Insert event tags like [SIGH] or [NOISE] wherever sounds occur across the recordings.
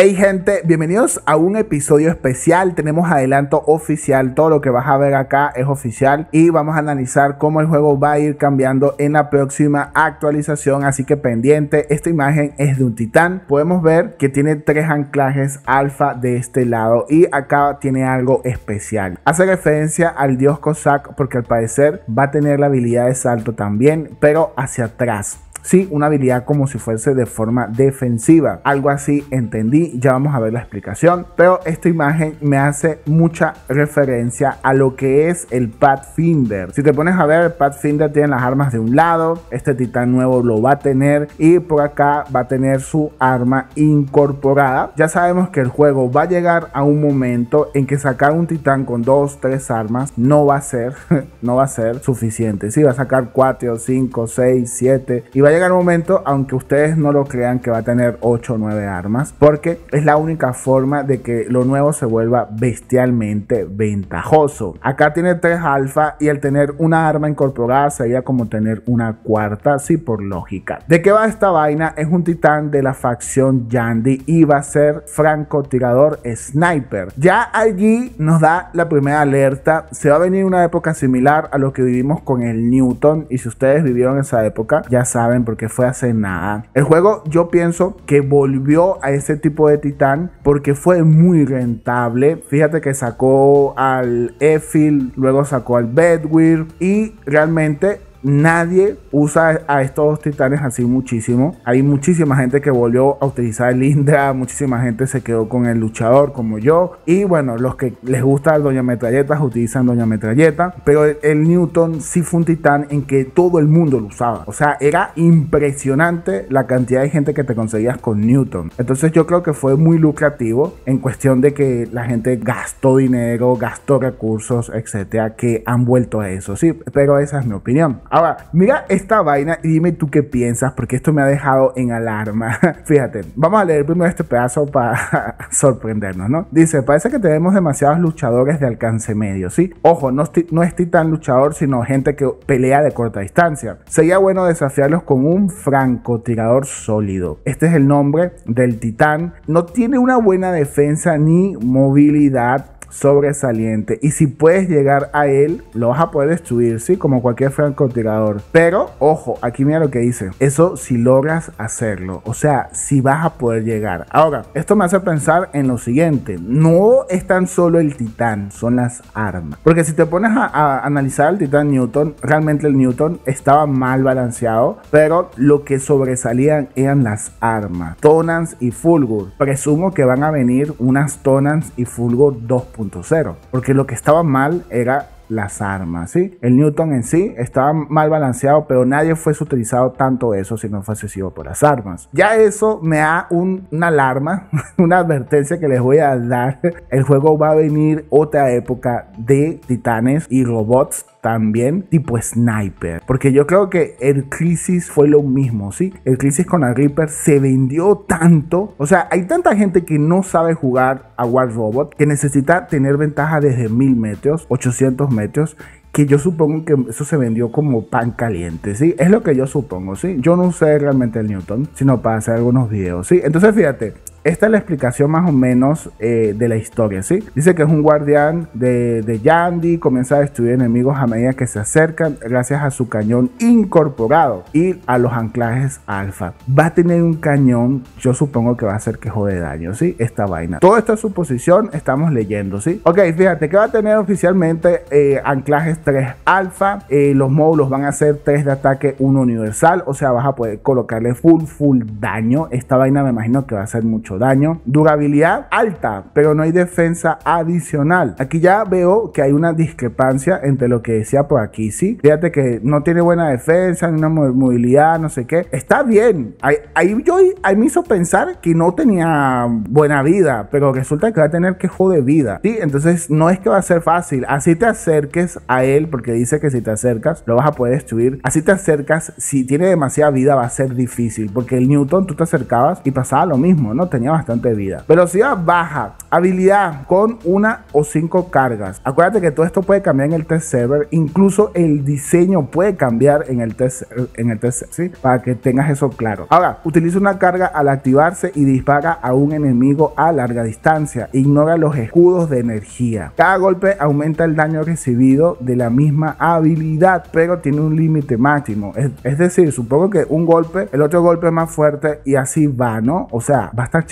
Hey gente, bienvenidos a un episodio especial. Tenemos adelanto oficial, todo lo que vas a ver acá es oficial y vamos a analizar cómo el juego va a ir cambiando en la próxima actualización. Así que pendiente, esta imagen es de un titán. Podemos ver que tiene tres anclajes alfa de este lado y acá tiene algo especial. Hace referencia al dios Cossack porque al parecer va a tener la habilidad de salto también, pero hacia atrás. Sí, una habilidad como si fuese de forma defensiva. Algo así entendí, ya vamos a ver la explicación. Pero esta imagen me hace mucha referencia a lo que es el Pathfinder. Si te pones a ver, el Pathfinder tiene las armas de un lado, este titán nuevo lo va a tener y por acá va a tener su arma incorporada. Ya sabemos que el juego va a llegar a un momento en que sacar un titán con dos, tres armas no va a ser, [LAUGHS] no va a ser suficiente. Si va a sacar cuatro, cinco, seis, siete y va va a llegar un momento, aunque ustedes no lo crean, que va a tener 8 o 9 armas, porque es la única forma de que lo nuevo se vuelva bestialmente ventajoso. Acá tiene tres alfa y al tener una arma incorporada sería como tener una cuarta, sí, por lógica. ¿De qué va esta vaina? Es un titán de la facción yandy y va a ser francotirador sniper. Ya allí nos da la primera alerta, se va a venir una época similar a lo que vivimos con el Newton y si ustedes vivieron esa época, ya saben porque fue hace nada. El juego yo pienso que volvió a ese tipo de titán porque fue muy rentable. Fíjate que sacó al Efil luego sacó al Bedwyr y realmente nadie usa a estos titanes así muchísimo. Hay muchísima gente que volvió a utilizar el Indra, muchísima gente se quedó con el luchador como yo. Y bueno, los que les gusta Doña Metralleta utilizan Doña Metralleta. Pero el, Newton sí fue un titán en que todo el mundo lo usaba. O sea, era impresionante la cantidad de gente que te conseguías con Newton. Entonces yo creo que fue muy lucrativo en cuestión de que la gente gastó dinero, gastó recursos, etcétera, que han vuelto a eso. Sí, pero esa es mi opinión. Ahora, mira esta vaina y dime tú qué piensas, porque esto me ha dejado en alarma. [LAUGHS] Fíjate, vamos a leer primero este pedazo para [LAUGHS] sorprendernos, ¿no? Dice, parece que tenemos demasiados luchadores de alcance medio, ¿sí? Ojo, no, no es titán luchador, sino gente que pelea de corta distancia. Sería bueno desafiarlos con un francotirador sólido. Este es el nombre del titán. No tiene una buena defensa ni movilidad sobresaliente. Y si puedes llegar a él, lo vas a poder destruir, ¿sí? Como cualquier francotirador. Pero, ojo, aquí mira lo que dice. Eso si logras hacerlo. O sea, si vas a poder llegar. Ahora, esto me hace pensar en lo siguiente. No es tan solo el titán, son las armas. Porque si te pones a, analizar el titán Newton, realmente el Newton estaba mal balanceado. Pero lo que sobresalían eran las armas. Tonans y Fulgur. Presumo que van a venir unas Tonans y Fulgur 2 porque lo que estaba mal era las armas, ¿sí? El Newton en sí estaba mal balanceado, pero nadie fuese utilizado tanto eso si no fuese asesivo por las armas. Ya eso me da una alarma, [LAUGHS] una advertencia que les voy a dar. El juego va a venir otra época de titanes y robots también tipo sniper. Porque yo creo que el Crisis fue lo mismo, ¿sí? El Crisis con la Reaper se vendió tanto. O sea, hay tanta gente que no sabe jugar a War Robot que necesita tener ventaja desde mil metros, 800 metros que yo supongo que eso se vendió como pan caliente, ¿sí? Es lo que yo supongo, ¿sí? Yo no sé realmente el Newton, sino para hacer algunos videos, ¿sí? Entonces, fíjate, esta es la explicación más o menos eh, de la historia, ¿sí? Dice que es un guardián de, de Yandi, comienza a destruir enemigos a medida que se acercan gracias a su cañón incorporado y a los anclajes alfa. Va a tener un cañón, yo supongo que va a ser quejo de daño, ¿sí? Esta vaina. Todo esto es suposición, estamos leyendo, ¿sí? Ok, fíjate que va a tener oficialmente eh, anclajes 3 alfa, eh, los módulos van a ser 3 de ataque, 1 universal, o sea, vas a poder colocarle full, full daño. Esta vaina me imagino que va a ser mucho daño. Durabilidad alta, pero no hay defensa adicional. Aquí ya veo que hay una discrepancia entre lo que decía por aquí, ¿sí? Fíjate que no tiene buena defensa, ni una movilidad, no sé qué. Está bien. Ahí, yo ahí me hizo pensar que no tenía buena vida, pero resulta que va a tener que de vida, ¿sí? Entonces no es que va a ser fácil. Así te acerques a él, porque dice que si te acercas, lo vas a poder destruir. Así te acercas, si tiene demasiada vida, va a ser difícil, porque el Newton tú te acercabas y pasaba lo mismo, ¿no? Te tenía bastante vida. Velocidad baja. Habilidad con una o cinco cargas. Acuérdate que todo esto puede cambiar en el test server. Incluso el diseño puede cambiar en el test, en el test ¿sí? Para que tengas eso claro. Ahora, utiliza una carga al activarse y dispara a un enemigo a larga distancia. Ignora los escudos de energía. Cada golpe aumenta el daño recibido de la misma habilidad, pero tiene un límite máximo. Es, decir, supongo que un golpe, el otro golpe más fuerte y así va, ¿no? O sea, va a estar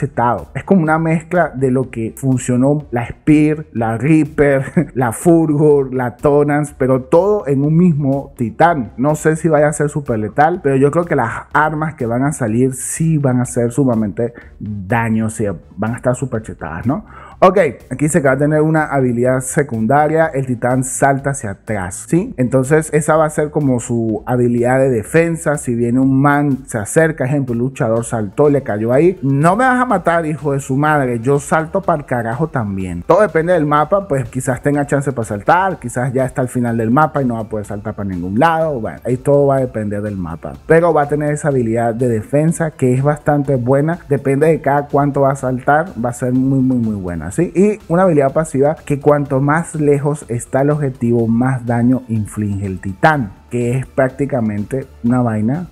es como una mezcla de lo que funcionó la Spear, la Reaper, [LAUGHS] la Furgor, la Tonans, pero todo en un mismo titán. No sé si vaya a ser súper letal, pero yo creo que las armas que van a salir sí van a ser sumamente daños y van a estar super chetadas, ¿no? Ok, aquí se va a tener una habilidad secundaria, el titán salta hacia atrás, ¿sí? Entonces esa va a ser como su habilidad de defensa, si viene un man, se acerca, ejemplo, el luchador saltó, le cayó ahí, no me vas a matar, hijo de su madre, yo salto para el carajo también. Todo depende del mapa, pues quizás tenga chance para saltar, quizás ya está al final del mapa y no va a poder saltar para ningún lado, bueno, ahí todo va a depender del mapa, pero va a tener esa habilidad de defensa que es bastante buena, depende de cada cuánto va a saltar, va a ser muy, muy, muy buena. Y una habilidad pasiva que cuanto más lejos está el objetivo, más daño inflige el titán, que es prácticamente una vaina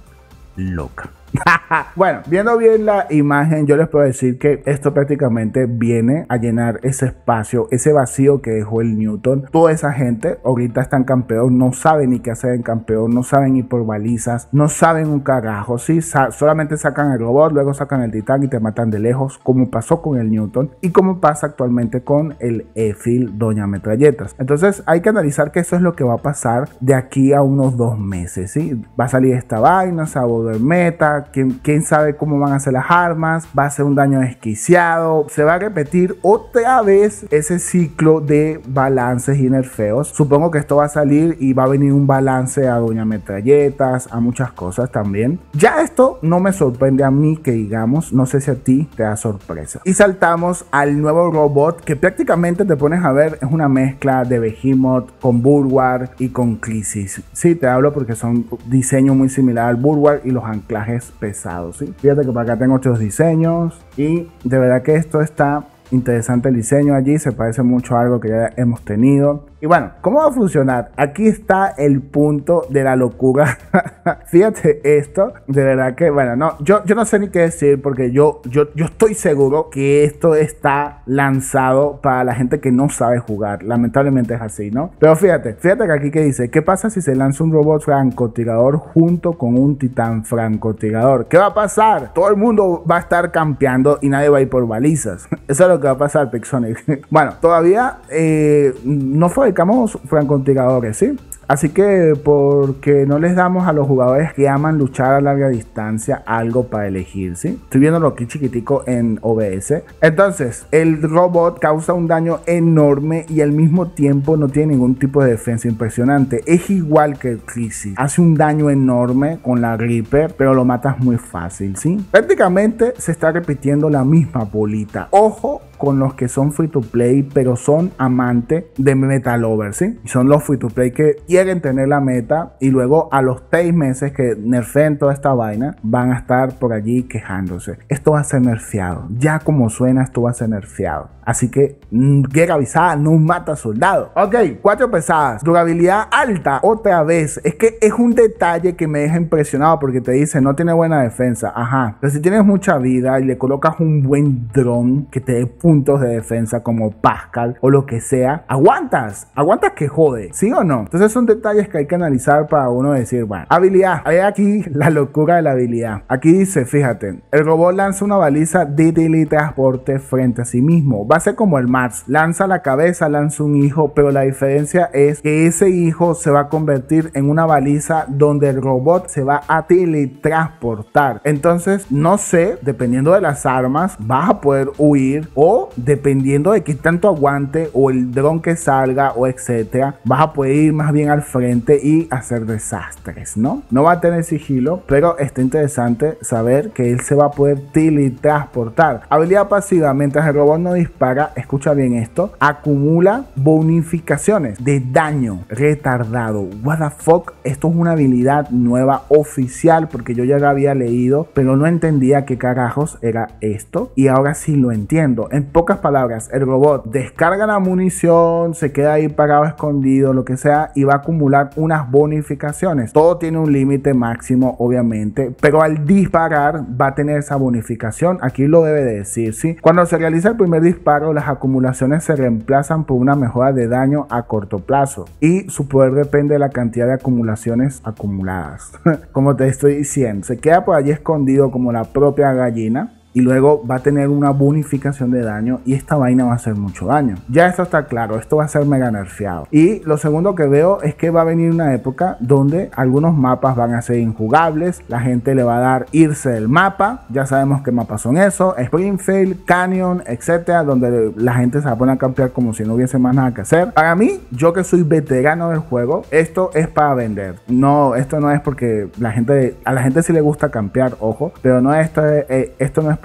loca. [LAUGHS] bueno, viendo bien la imagen, yo les puedo decir que esto prácticamente viene a llenar ese espacio, ese vacío que dejó el Newton. Toda esa gente ahorita están en campeón, no saben ni qué hacer en campeón, no saben ni por balizas, no saben un carajo, sí, solamente sacan el robot, luego sacan el titán y te matan de lejos, como pasó con el Newton y como pasa actualmente con el Efil Doña Metralletas. Entonces hay que analizar que eso es lo que va a pasar de aquí a unos dos meses, ¿sí? Va a salir esta vaina, se va a volver meta, quién, sabe cómo van a ser las armas, va a ser un daño desquiciado, se va a repetir otra vez ese ciclo de balances y nerfeos. Supongo que esto va a salir y va a venir un balance a Doña Metralletas, a muchas cosas también. Ya esto no me sorprende a mí que digamos, no sé si a ti te da sorpresa. Y saltamos al nuevo robot que prácticamente te pones a ver, es una mezcla de Behemoth con Burward y con Crisis. Sí, te hablo porque son diseños muy similares al Burwar y los anclajes pesados. ¿sí? Fíjate que para acá tengo otros diseños y de verdad que esto está Interesante el diseño allí, se parece mucho a algo que ya hemos tenido. Y bueno, ¿cómo va a funcionar? Aquí está el punto de la locura. [LAUGHS] Fíjate esto, de verdad que, bueno, no, yo, yo no sé ni qué decir porque yo, yo, yo estoy seguro que esto está lanzado para la gente que no sabe jugar. Lamentablemente es así, ¿no? Pero fíjate, fíjate que aquí que dice, ¿qué pasa si se lanza un robot francotirador junto con un titán francotirador? ¿Qué va a pasar? Todo el mundo va a estar campeando y nadie va a ir por balizas. [LAUGHS] Eso es lo va a pasar, Pixonic. [LAUGHS] bueno, todavía eh, no fabricamos francotiradores, ¿sí? Así que, porque no les damos a los jugadores que aman luchar a larga distancia algo para elegir, ¿sí? Estoy lo aquí chiquitico en OBS. Entonces, el robot causa un daño enorme y al mismo tiempo no tiene ningún tipo de defensa impresionante. Es igual que el Crisis. Hace un daño enorme con la gripe, pero lo matas muy fácil, ¿sí? Prácticamente se está repitiendo la misma bolita. Ojo con los que son free to play, pero son amantes de metal over ¿sí? son los free to play que quieren tener la meta y luego a los 6 meses que nerfeen toda esta vaina, van a estar por allí quejándose. Esto va a ser nerfeado. Ya como suena, esto va a ser nerfeado. Así que, llega mm, avisada no mata soldado. Ok, cuatro pesadas. Durabilidad alta, otra vez. Es que es un detalle que me deja impresionado porque te dice no tiene buena defensa. Ajá. Pero si tienes mucha vida y le colocas un buen dron que te dé de defensa como Pascal o lo que sea, aguantas, aguantas que jode, ¿sí o no? Entonces son detalles que hay que analizar para uno decir, bueno, habilidad, hay aquí [LAUGHS] la locura de la habilidad. Aquí dice, fíjate, el robot lanza una baliza de teletransporte frente a sí mismo, va a ser como el Mars, lanza la cabeza, lanza un hijo, pero la diferencia es que ese hijo se va a convertir en una baliza donde el robot se va a teletransportar. Entonces, no sé, dependiendo de las armas, vas a poder huir o dependiendo de qué tanto aguante o el dron que salga o etcétera, vas a poder ir más bien al frente y hacer desastres, ¿no? No va a tener sigilo, pero está interesante saber que él se va a poder teletransportar. Habilidad pasiva, mientras el robot no dispara, escucha bien esto, acumula bonificaciones de daño retardado. What the fuck, esto es una habilidad nueva oficial porque yo ya la había leído, pero no entendía qué carajos era esto y ahora sí lo entiendo pocas palabras, el robot descarga la munición, se queda ahí parado, escondido, lo que sea, y va a acumular unas bonificaciones. Todo tiene un límite máximo, obviamente, pero al disparar va a tener esa bonificación. Aquí lo debe de decir, ¿sí? Cuando se realiza el primer disparo, las acumulaciones se reemplazan por una mejora de daño a corto plazo y su poder depende de la cantidad de acumulaciones acumuladas. [LAUGHS] como te estoy diciendo, se queda por allí escondido como la propia gallina y luego va a tener una bonificación de daño y esta vaina va a hacer mucho daño. Ya esto está claro, esto va a ser mega nerfeado. Y lo segundo que veo es que va a venir una época donde algunos mapas van a ser injugables, la gente le va a dar irse del mapa, ya sabemos qué mapas son eso Springfield, Canyon, etcétera, donde la gente se va a poner a campear como si no hubiese más nada que hacer. Para mí, yo que soy veterano del juego, esto es para vender. No, esto no es porque la gente, a la gente sí le gusta campear, ojo, pero no esto, eh, esto no es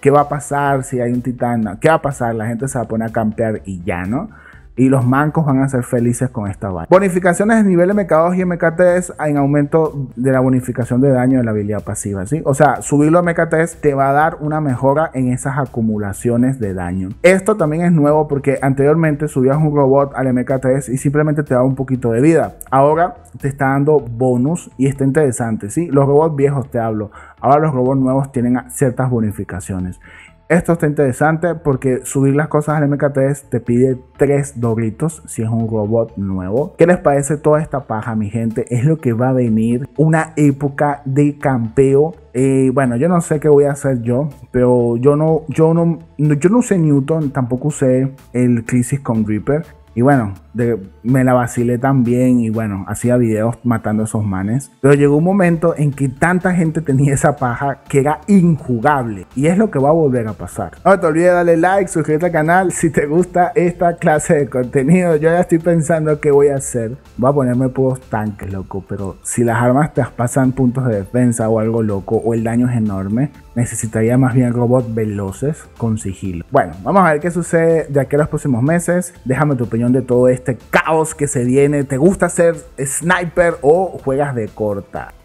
qué va a pasar si hay un titán, qué va a pasar, la gente se va a poner a campear y ya, ¿no? y los mancos van a ser felices con esta vaina. Bonificaciones de nivel MK2 y MK3 en aumento de la bonificación de daño de la habilidad pasiva, ¿sí? O sea, subirlo a MK3 te va a dar una mejora en esas acumulaciones de daño. Esto también es nuevo porque anteriormente subías un robot al MK3 y simplemente te daba un poquito de vida. Ahora te está dando bonus y está interesante, ¿sí? Los robots viejos te hablo. Ahora los robots nuevos tienen ciertas bonificaciones. Esto está interesante porque subir las cosas al MK3 te pide tres doblitos si es un robot nuevo. ¿Qué les parece toda esta paja, mi gente? Es lo que va a venir una época de campeo. Y eh, bueno, yo no sé qué voy a hacer yo, pero yo no, yo no, yo no usé Newton, tampoco usé el Crisis con Reaper. Y bueno, me la vacilé también y bueno, hacía videos matando a esos manes. Pero llegó un momento en que tanta gente tenía esa paja que era injugable. Y es lo que va a volver a pasar. No te olvides darle like, Suscríbete al canal si te gusta esta clase de contenido. Yo ya estoy pensando qué voy a hacer. Voy a ponerme puros tanques, loco. Pero si las armas traspasan puntos de defensa o algo loco o el daño es enorme, necesitaría más bien robots veloces con sigilo. Bueno, vamos a ver qué sucede de aquí a los próximos meses. Déjame tu opinión de todo este caos que se viene. ¿Te gusta ser sniper o juegas de corta?